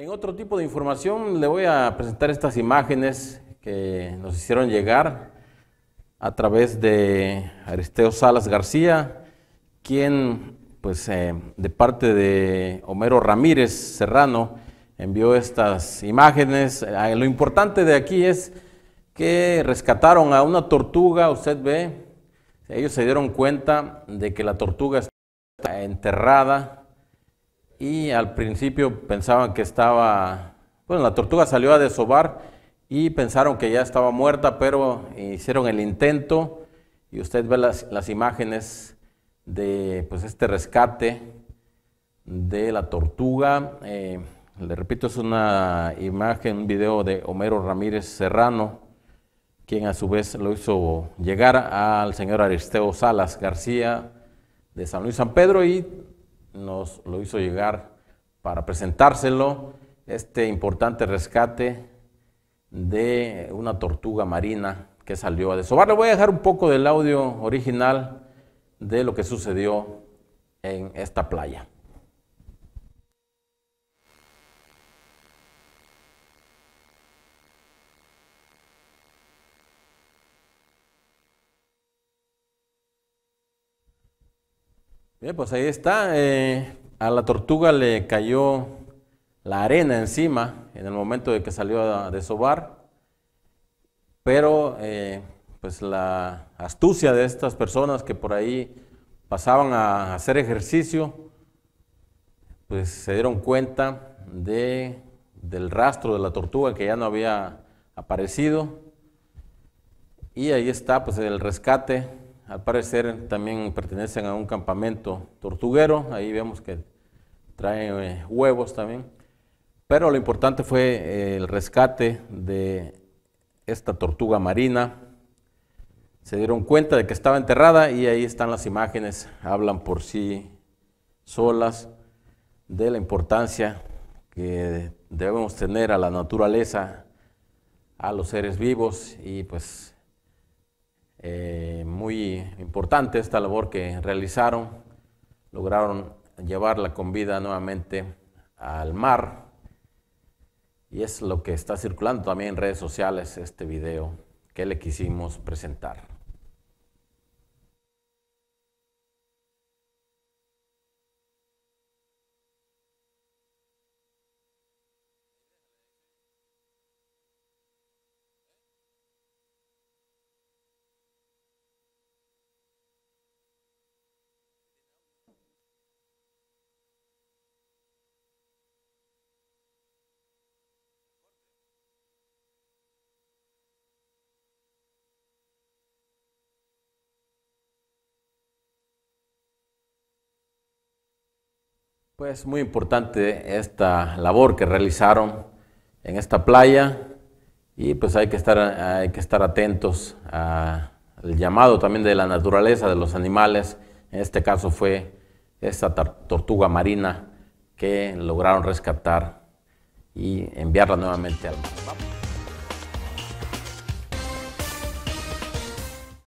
En otro tipo de información le voy a presentar estas imágenes que nos hicieron llegar a través de Aristeo Salas García, quien pues eh, de parte de Homero Ramírez Serrano envió estas imágenes. Ah, lo importante de aquí es que rescataron a una tortuga, usted ve, ellos se dieron cuenta de que la tortuga está enterrada y al principio pensaban que estaba, bueno, la tortuga salió a desovar y pensaron que ya estaba muerta, pero hicieron el intento y usted ve las, imágenes de pues, este rescate de la tortuga. Eh, le repito, es una imagen, un video de Homero Ramírez Serrano, quien a su vez lo hizo llegar al señor Aristeo Salas García de San Luis San Pedro y nos lo hizo llegar para presentárselo, este importante rescate de una tortuga marina que salió a desovar. Le voy a dejar un poco del audio original de lo que sucedió en esta playa. Bien, pues ahí está. Eh, a la tortuga le cayó la arena encima en el momento de que salió a desovar, pero eh, pues la astucia de estas personas que por ahí pasaban a hacer ejercicio, pues se dieron cuenta de, del rastro de la tortuga que ya no había aparecido. Y ahí está pues el rescate al parecer también pertenecen a un campamento tortuguero, ahí vemos que traen eh, huevos también, pero lo importante fue eh, el rescate de esta tortuga marina, se dieron cuenta de que estaba enterrada y ahí están las imágenes, hablan por sí solas de la importancia que debemos tener a la naturaleza, a los seres vivos y pues eh, muy importante esta labor que realizaron. Lograron llevarla con vida nuevamente al mar. Y es lo que está circulando también en redes sociales este video que le quisimos presentar. Pues muy importante esta labor que realizaron en esta playa y pues hay que estar, hay que estar atentos al llamado también de la naturaleza, de los animales. En este caso fue esta tortuga marina que lograron rescatar y enviarla nuevamente al mar.